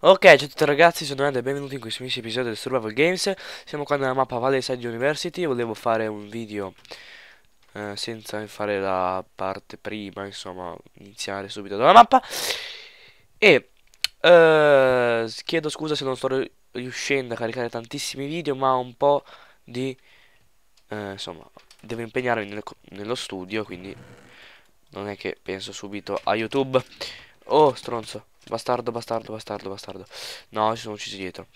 Ok, ciao a tutti ragazzi, sono Ed e benvenuti in questo nuovo episodio del Survival Games Siamo qua nella mappa Valley Side University Volevo fare un video eh, senza fare la parte prima, insomma, iniziare subito dalla mappa E eh, chiedo scusa se non sto riuscendo a caricare tantissimi video Ma un po' di... Eh, insomma, devo impegnarmi nel, nello studio, quindi non è che penso subito a YouTube Oh, stronzo Bastardo, bastardo, bastardo, bastardo. No, si sono uccisi dietro.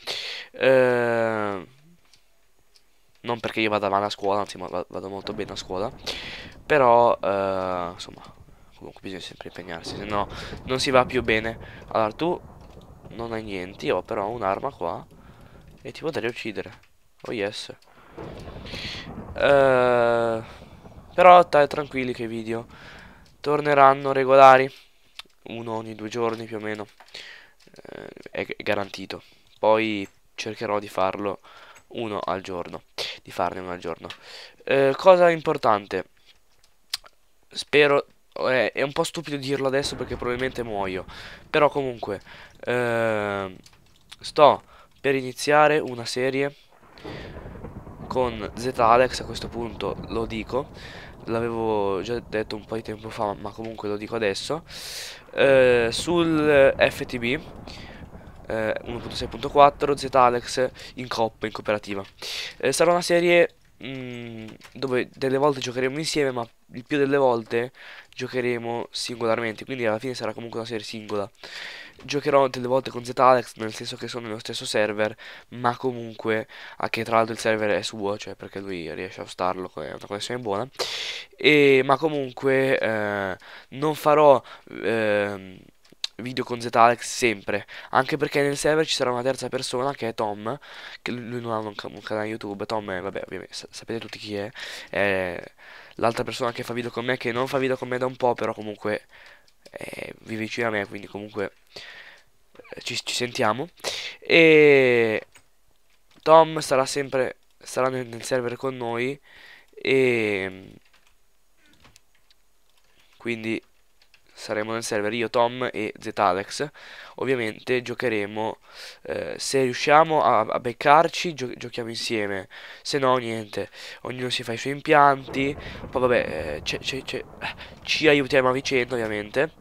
Ehm... Non perché io vada male a scuola, anzi vado molto bene a scuola. Però, eh, insomma, comunque bisogna sempre impegnarsi, se no non si va più bene. Allora, tu non hai niente, io ho però un'arma qua e ti potrei uccidere. Oh yes. Ehm... Però stai tranquilli che i video torneranno regolari uno ogni due giorni più o meno eh, è garantito poi cercherò di farlo uno al giorno di farne uno al giorno eh, cosa importante spero eh, è un po' stupido dirlo adesso perché probabilmente muoio però comunque ehm, sto per iniziare una serie con Z-Alex a questo punto lo dico l'avevo già detto un po' di tempo fa ma comunque lo dico adesso eh, sul FTB eh, 1.6.4 Z-Alex in coppa, in cooperativa. Eh, sarà una serie mm, dove delle volte giocheremo insieme, ma il più delle volte giocheremo singolarmente, quindi alla fine sarà comunque una serie singola giocherò delle volte con Z-Alex, nel senso che sono nello stesso server, ma comunque, anche tra l'altro il server è suo, cioè perché lui riesce a starlo, è una connessione buona, e, ma comunque eh, non farò... Eh, video con Z-Alex sempre anche perché nel server ci sarà una terza persona che è Tom che lui non ha un, un canale youtube Tom è, vabbè ovviamente sapete tutti chi è, è l'altra persona che fa video con me che non fa video con me da un po' però comunque eh, vive vicino a me, quindi comunque eh, ci, ci, sentiamo. E Tom sarà sempre sarà nel, nel server con noi e quindi saremo nel server io, Tom e ZAlex. Ovviamente giocheremo, eh, se riusciamo a, a beccarci gio giochiamo insieme, se no niente, ognuno si fa i suoi impianti, poi vabbè eh, eh ci aiutiamo a vicenda ovviamente,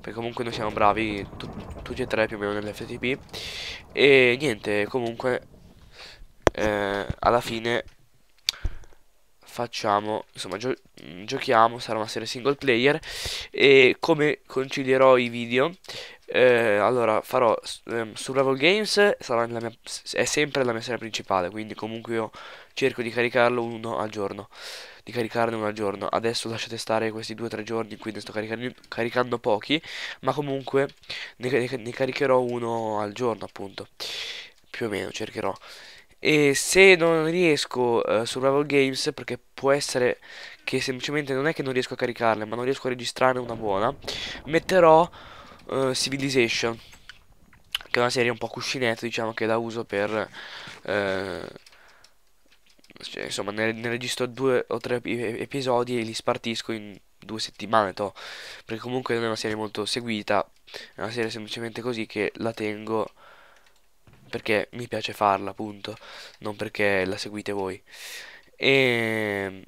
perché comunque noi siamo bravi tu tutti e tre più o meno nell'FTP e niente, comunque eh, alla fine facciamo, insomma gio mm, giochiamo, sarà una serie single player e come concilierò i video eh, allora farò ehm, Survival Games sarà mia, è sempre la mia serie principale quindi comunque io cerco di caricarlo uno al giorno di caricarne uno al giorno adesso lasciate stare questi 2-3 giorni in cui ne sto caricando, caricando pochi ma comunque ne, ne, ne caricherò uno al giorno appunto più o meno cercherò e se non riesco uh, eh, Survival Games, perché può essere che semplicemente non è che non riesco a caricarle, ma non riesco a registrarne una buona, metterò uh, Civilization, che è una serie un po' cuscinetto, diciamo, che la uso per... Uh, cioè, insomma, ne, ne, registro due o tre episodi e li spartisco in due settimane, to, perché comunque non è una serie molto seguita, è una serie semplicemente così che la tengo perché mi piace farla, appunto, non perché la seguite voi. E ehm,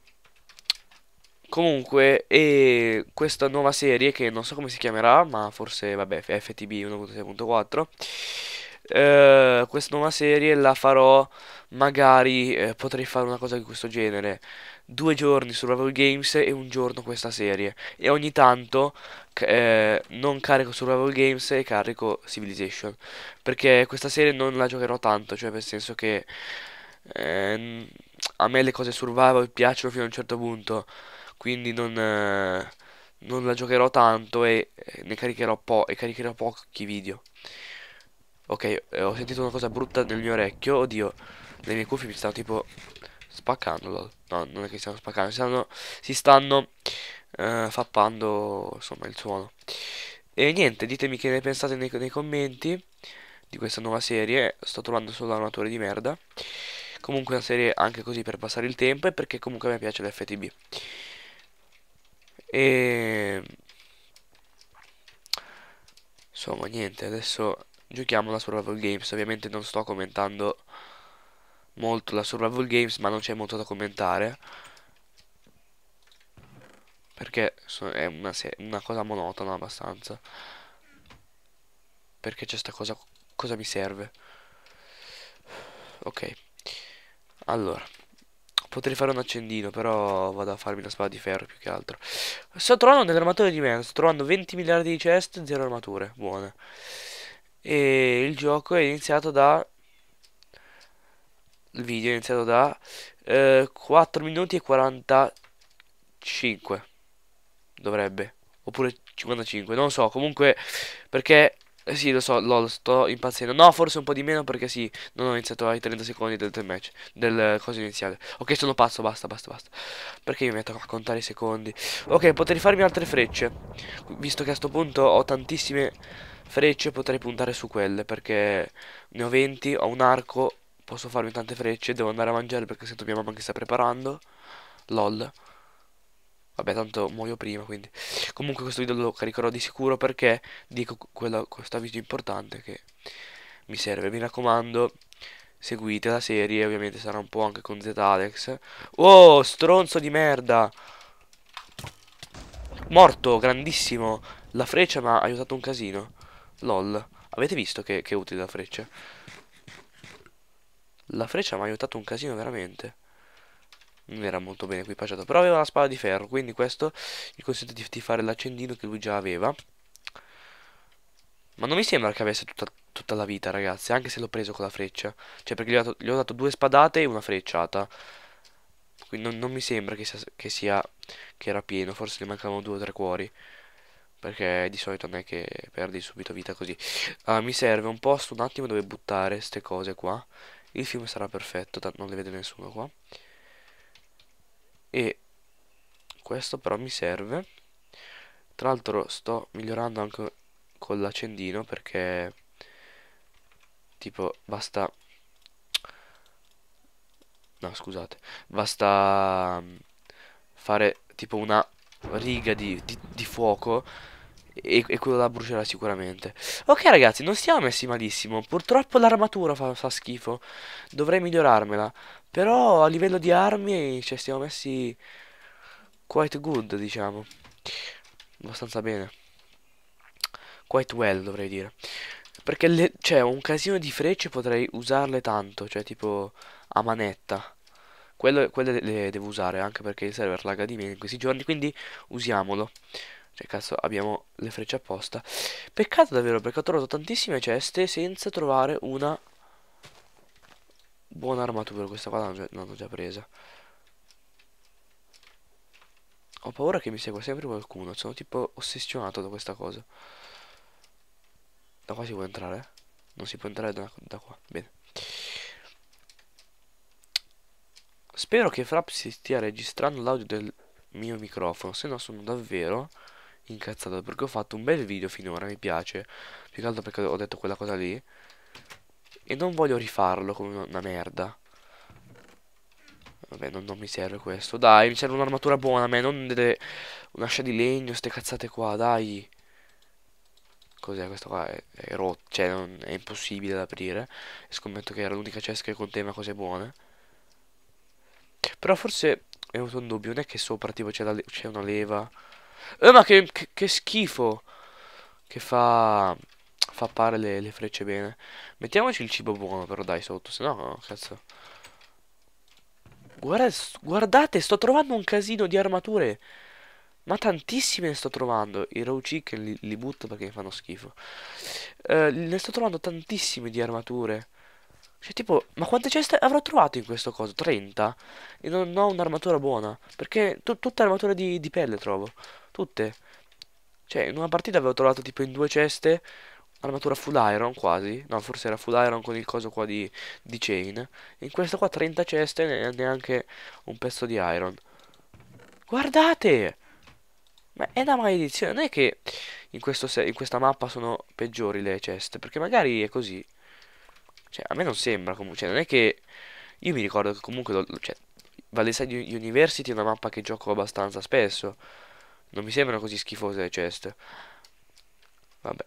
comunque e questa nuova serie che non so come si chiamerà ma forse vabbè FTB 1.6.4 eh, questa nuova serie la farò magari eh, potrei fare una cosa di questo genere due giorni su Survival Games e un giorno questa serie e ogni tanto eh, non carico su Survival Games e carico Civilization perché questa serie non la giocherò tanto cioè nel senso che eh, a me le cose survival piacciono fino a un certo punto quindi non, eh, non la giocherò tanto e eh, ne caricherò, po e caricherò pochi video Ok, eh, ho sentito una cosa brutta nel mio orecchio. Oddio, le mie cuffie mi stanno tipo spaccando. No, non è che stanno spaccando, stanno, si stanno uh, fappando insomma il suono. E niente, ditemi che ne pensate nei, nei commenti di questa nuova serie. Sto trovando solo armature di merda. Comunque una serie anche così per passare il tempo e perché comunque a me piace l'FTB. E... Insomma, niente, adesso giochiamo la survival games ovviamente non sto commentando molto la survival games ma non c'è molto da commentare perché è una, una cosa monotona abbastanza perché c'è sta cosa cosa mi serve ok allora potrei fare un accendino però vado a farmi una spada di ferro più che altro sto trovando delle armature di men sto trovando 20 miliardi di chest zero armature buone e il gioco è iniziato da il video è iniziato da eh, 4 minuti e 45 dovrebbe oppure 55 non so comunque perché eh, sì lo so lol sto impazzendo no forse un po' di meno perché sì non ho iniziato ai 30 secondi del, del match del eh, coso iniziale ok sono pazzo basta basta basta perché io mi metto a contare i secondi ok potrei farmi altre frecce visto che a sto punto ho tantissime Frecce potrei puntare su quelle perché ne ho 20, ho un arco, posso farmi tante frecce, devo andare a mangiare perché sento mia mamma che sta preparando. LOL. Vabbè, tanto muoio prima, quindi. Comunque questo video lo caricherò di sicuro perché dico quello, questo avviso importante che mi serve. Mi raccomando, seguite la serie, ovviamente sarà un po' anche con Z-Alex. Oh, stronzo di merda! Morto, grandissimo! La freccia mi ha aiutato un casino. Lol. Avete visto che, che è utile la freccia? La freccia mi ha aiutato un casino veramente. Non era molto bene equipaggiato. Però aveva la spada di ferro, quindi questo gli consente di, di fare l'accendino che lui già aveva. Ma non mi sembra che avesse tutta, tutta, la vita, ragazzi, anche se l'ho preso con la freccia. Cioè, perché gli ho, dato, gli ho dato due spadate e una frecciata. Quindi non, non mi sembra che sia, che sia... che era pieno, forse gli mancavano due o tre cuori perché di solito non è che perdi subito vita così. Ah, mi serve un posto un attimo dove buttare queste cose qua. Il film sarà perfetto, non le vede nessuno qua. E questo però mi serve. Tra l'altro sto migliorando anche con l'accendino perché tipo basta... No, scusate. Basta mm, fare tipo una riga di, di, di fuoco e, e, quello la brucerà sicuramente Ok ragazzi non stiamo messi malissimo Purtroppo l'armatura fa, fa, schifo Dovrei migliorarmela Però a livello di armi cioè, stiamo messi Quite good diciamo Abbastanza bene Quite well dovrei dire Perché c'è cioè, un casino di frecce potrei usarle tanto Cioè tipo a manetta quello, quelle le devo usare anche perché il server lagga di meno in questi giorni quindi usiamolo cioè, cazzo, abbiamo le frecce apposta. Peccato davvero, perché ho trovato tantissime ceste senza trovare una buona armatura. Questa qua l'hanno già presa. Ho paura che mi segua sempre qualcuno. Sono tipo ossessionato da questa cosa. Da qua si può entrare? Non si può entrare da, da qua. Bene. Spero che Frapp si stia registrando l'audio del mio microfono, se no sono davvero incazzato perché ho fatto un bel video finora, mi piace. Più che altro perché ho detto quella cosa lì. E non voglio rifarlo come una merda. Vabbè, non, non mi serve questo. Dai, mi serve un'armatura buona a me, non delle... un'ascia di legno, ste cazzate qua, dai. Cos'è questo qua? È, è rotto, cioè non, è impossibile da aprire. scommetto che era l'unica cesta che conteneva cose buone. Però forse è venuto un dubbio, non è che sopra tipo c'è le una leva... Eh, ma che, che, che, schifo. Che fa... Fa pare le, le, frecce bene. Mettiamoci il cibo buono però dai sotto, se no cazzo. Guarda, guardate, sto trovando un casino di armature. Ma tantissime ne sto trovando. I raw chicken li, li butto perché mi fanno schifo. Eh, ne sto trovando tantissime di armature. Cioè, tipo, ma quante ceste avrò trovato in questo coso? 30? E non ho un'armatura buona. Perché tutta tutte di, di pelle trovo. Tutte. Cioè, in una partita avevo trovato tipo in due ceste armatura full iron quasi. No, forse era full iron con il coso qua di, di chain. In questa qua 30 ceste e neanche un pezzo di iron. Guardate! Ma è da maledizione, non è che in, in, questa mappa sono peggiori le ceste, perché magari è così. Cioè, a me non sembra comunque, cioè, non è che... Io mi ricordo che comunque, lo, cioè, Valley Side University è una mappa che gioco abbastanza spesso. Non mi sembrano così schifose le ceste. Vabbè.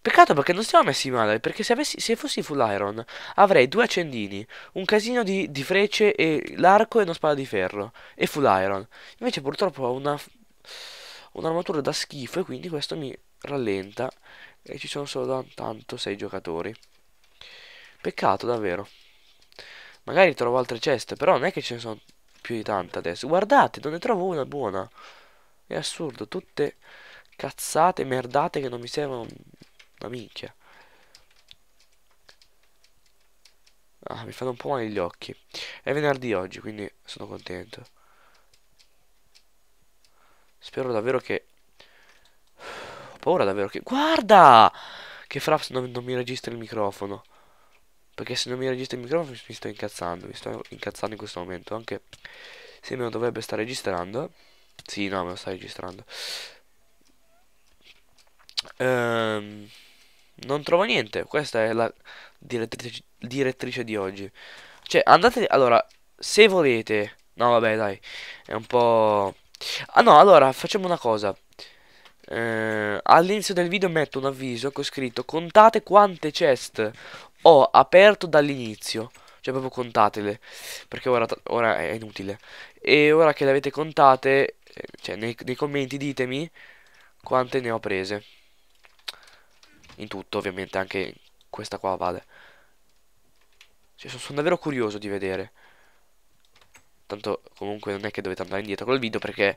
Peccato perché non stiamo messi male, perché se, avessi, se fossi full iron avrei due accendini, un casino di, di frecce e l'arco e una spada di ferro. E full iron. Invece purtroppo ho una un'armatura da schifo e quindi questo mi rallenta. E ci sono solo tanto 6 giocatori. Peccato davvero. Magari trovo altre ceste, però non è che ce ne sono più di tante adesso. Guardate, non ne trovo una buona. È assurdo, tutte cazzate, merdate che non mi servono una minchia. Ah, mi fanno un po' male gli occhi. È venerdì oggi, quindi sono contento. Spero davvero che... Ho paura davvero che... Guarda! Che Fraps non, non mi registra il microfono. Perché se non mi registra il microfono mi sto incazzando. Mi sto incazzando in questo momento. Anche se non dovrebbe stare registrando. Sì, no, me lo sta registrando. Ehm, non trovo niente. Questa è la direttrice, direttrice di oggi. Cioè, andate... Allora, se volete... No, vabbè, dai. È un po'... Ah no, allora, facciamo una cosa. Eh, All'inizio del video metto un avviso che ho scritto Contate quante chest ho aperto dall'inizio cioè proprio contatele, perché ora, ora è inutile. E ora che le avete contate, eh, cioè nei, nei commenti ditemi quante ne ho prese. In tutto ovviamente, anche questa qua vale. Cioè, sono, sono davvero curioso di vedere. Tanto comunque non è che dovete andare indietro col video perché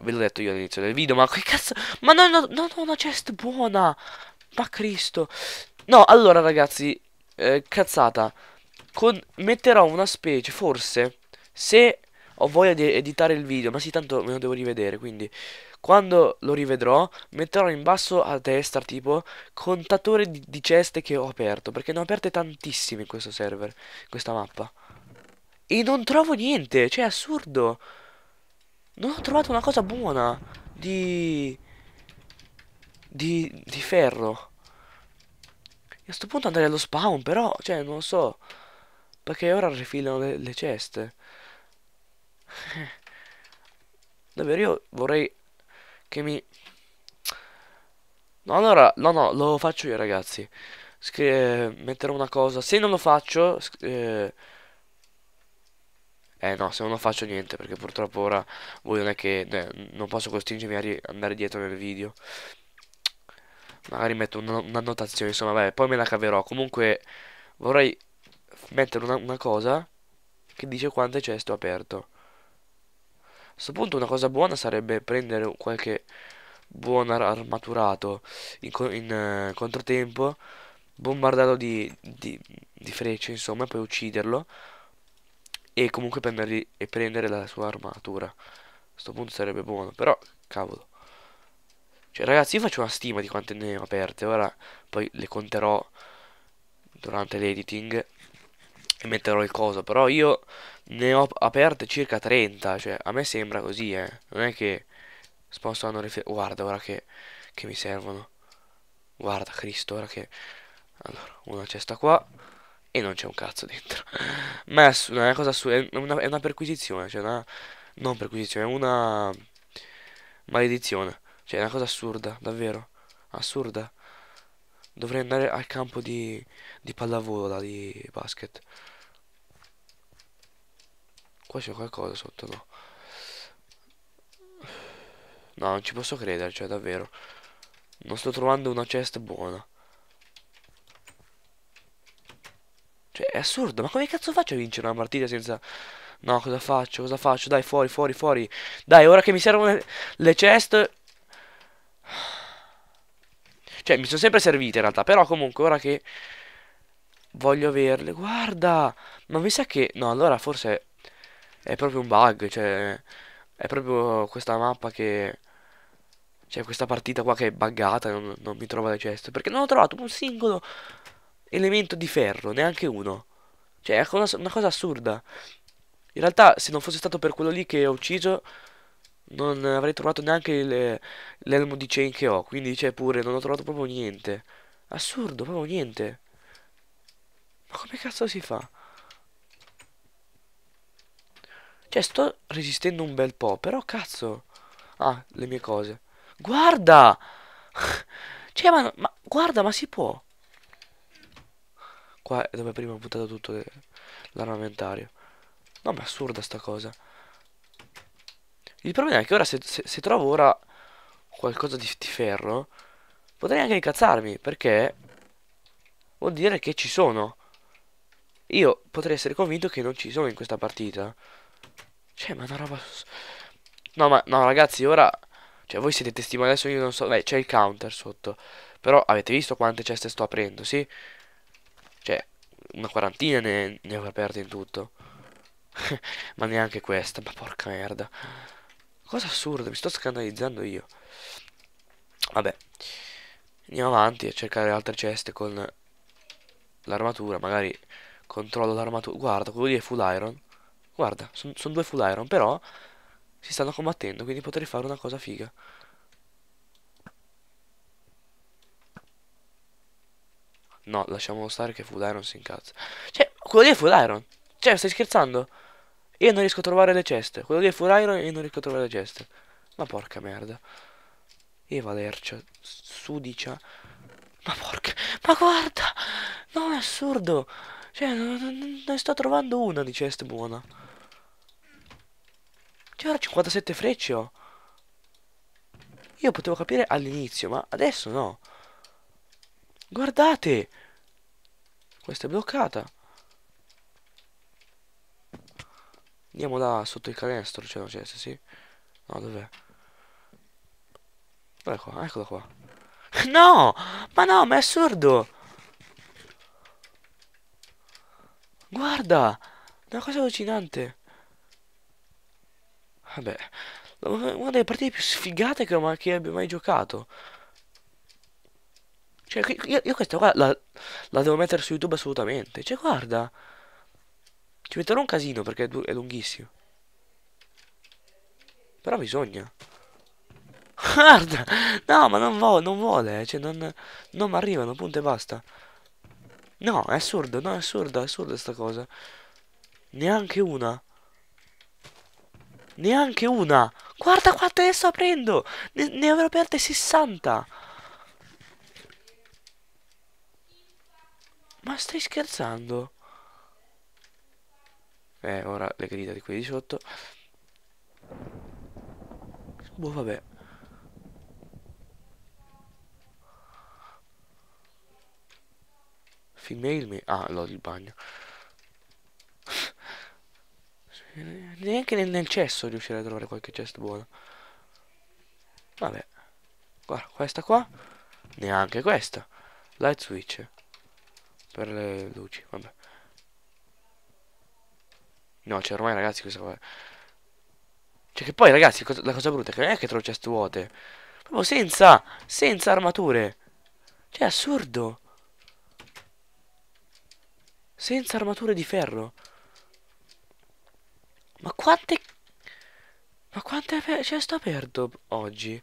ve l'ho detto io all'inizio del video, ma che cazzo? Ma non ho, no, no, una chest buona! Ma Cristo! No, allora ragazzi, eh, cazzata con, metterò una specie, forse, se ho voglia di editare il video, ma sì, tanto me lo devo rivedere, quindi quando lo rivedrò metterò in basso a destra tipo contatore di, di ceste che ho aperto, perché ne ho aperte tantissime in questo server, in questa mappa. E non trovo niente, cioè è assurdo. Non ho trovato una cosa buona di... di, di ferro. E a sto punto andare allo spawn, però, cioè, non lo so. Perché ora rifilano le, le ceste. Davvero io vorrei che mi... No, allora, no, no, lo faccio io ragazzi. Scri eh, metterò una cosa. Se non lo faccio... Eh... eh... no, se non lo faccio niente, perché purtroppo ora voi non è che... Eh, non posso costringermi a andare dietro nel video. Magari metto un'annotazione, insomma, vabbè, poi me la caverò. Comunque vorrei mettere una, una cosa che dice quante cesto aperto. A questo punto una cosa buona sarebbe prendere qualche buon armaturato in, in uh, controtempo, bombardarlo di, di, di, frecce insomma, poi ucciderlo e comunque prendergli, e prendere la sua armatura. A questo punto sarebbe buono, però cavolo. Cioè ragazzi io faccio una stima di quante ne ho aperte, ora poi le conterò durante l'editing e metterò il coso, però io ne ho aperte circa 30, cioè a me sembra così, eh. Non è che spostano riflettere, guarda ora che, che mi servono. Guarda Cristo, ora che... Allora, una cesta qua e non c'è un cazzo dentro. Ma è una cosa su... È una, è una perquisizione, cioè una... Non perquisizione, è una... Maledizione. Cioè è una cosa assurda, davvero. Assurda. Dovrei andare al campo di, di pallavolo, là, di basket. Qua c'è qualcosa sotto, no? No, non ci posso credere, cioè davvero. Non sto trovando una chest buona. Cioè, è assurdo, ma come cazzo faccio a vincere una partita senza... No, cosa faccio? Cosa faccio? Dai, fuori, fuori, fuori. Dai, ora che mi servono le, le chest... Cioè, mi sono sempre servite in realtà, però comunque ora che voglio averle. Guarda! Ma mi sa che... No, allora forse è proprio un bug, cioè è proprio questa mappa che cioè questa partita qua che è buggata, non, non mi trova le ceste, perché non ho trovato un singolo elemento di ferro, neanche uno. Cioè è una, una cosa assurda. In realtà se non fosse stato per quello lì che ho ucciso non avrei trovato neanche l'elmo di chain che ho, quindi cioè pure non ho trovato proprio niente. Assurdo, proprio niente. Ma come cazzo si fa? Cioè, sto resistendo un bel po', però cazzo. Ah, le mie cose. Guarda! Cioè, ma, ma guarda, ma si può. Qua è dove prima ho buttato tutto l'armamentario. No, ma è assurda sta cosa. Il problema è che ora se, se, se trovo ora qualcosa di, di ferro, potrei anche incazzarmi, perché vuol dire che ci sono. Io potrei essere convinto che non ci sono in questa partita. Cioè, ma è una roba... No, ma no, ragazzi, ora... Cioè, voi siete testimoni, adesso io non so... Beh, c'è il counter sotto. Però avete visto quante ceste sto aprendo, sì? Cioè, una quarantina ne, ne ho aperte in tutto. ma neanche questa, ma porca merda. Cosa assurda, mi sto scandalizzando io. Vabbè. Andiamo avanti a cercare altre ceste con l'armatura, magari controllo l'armatura. Guarda, quello lì è full iron. Guarda, sono son due full iron, però si stanno combattendo, quindi potrei fare una cosa figa. No, lasciamolo stare che full iron si incazza. Cioè, quello lì è full iron. Cioè, stai scherzando? Io non riesco a trovare le ceste. Quello lì è full iron e io non riesco a trovare le ceste. Ma porca merda. E Valercia, sudicia. Ma porca... Ma guarda! No, è assurdo! Cioè, non, ne sto trovando una di ceste buona. Cioè ora 57 frecce ho. Oh? Io potevo capire all'inizio, ma adesso no. Guardate! Questa è bloccata. Andiamo là sotto il canestro, c'è una cesta, sì? No, dov'è? Dov'è qua? Eccola qua. No! Ma no, ma è assurdo! Guarda! una cosa allucinante. Vabbè, una delle partite più sfigate che, ho, che abbia mai giocato. Cioè, io, io questa qua la, la, devo mettere su YouTube assolutamente. Cioè, guarda. Ci metterò un casino perché è, è lunghissimo. Però bisogna. Guarda! No, ma non, vo non vuole. Eh. Cioè, non, non mi arrivano, punto e basta. No, è assurdo, no, è assurdo, è assurda sta cosa. Neanche una. Neanche una. Guarda quante ne sto aprendo. Ne, ne avrò aperte 60. Ma stai scherzando? Eh, ora le grida di quelli di sotto. Boh, vabbè. Female me... Ah, l'ho il bagno. Neanche nel, nel cesso riuscirei a trovare qualche chest buono. Vabbè. Guarda, questa qua. Neanche questa. Light switch. Per le luci, vabbè. No, c'è cioè, ormai ragazzi questa qua... Cioè che poi ragazzi, la cosa brutta è che non è che trovo chest vuote. Proprio senza, senza armature. Cioè assurdo. Senza armature di ferro. Ma quante... Ma quante cesta cioè, perdo oggi?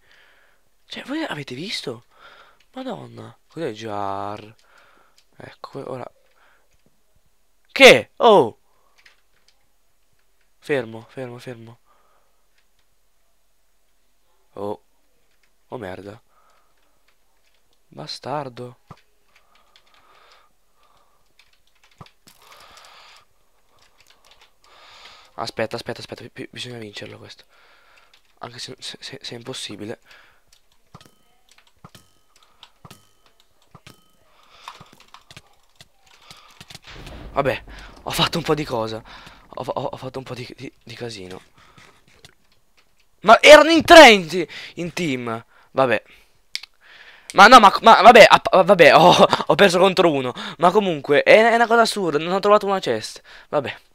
Cioè, voi avete visto? Madonna. Cos'è jar? Ecco, ora... Che? Oh! Fermo, fermo, fermo. Oh. Oh merda. Bastardo. Aspetta, aspetta, aspetta, B bisogna vincerlo questo. Anche se, se, se è impossibile. Vabbè, ho fatto un po' di cosa. Ho, ho, ho fatto un po' di, di, di, casino. Ma erano in 30 in team. Vabbè. Ma no, ma, ma vabbè, vabbè, ho, ho, perso contro uno. Ma comunque, è, è una cosa assurda. Non ho trovato una chest. Vabbè.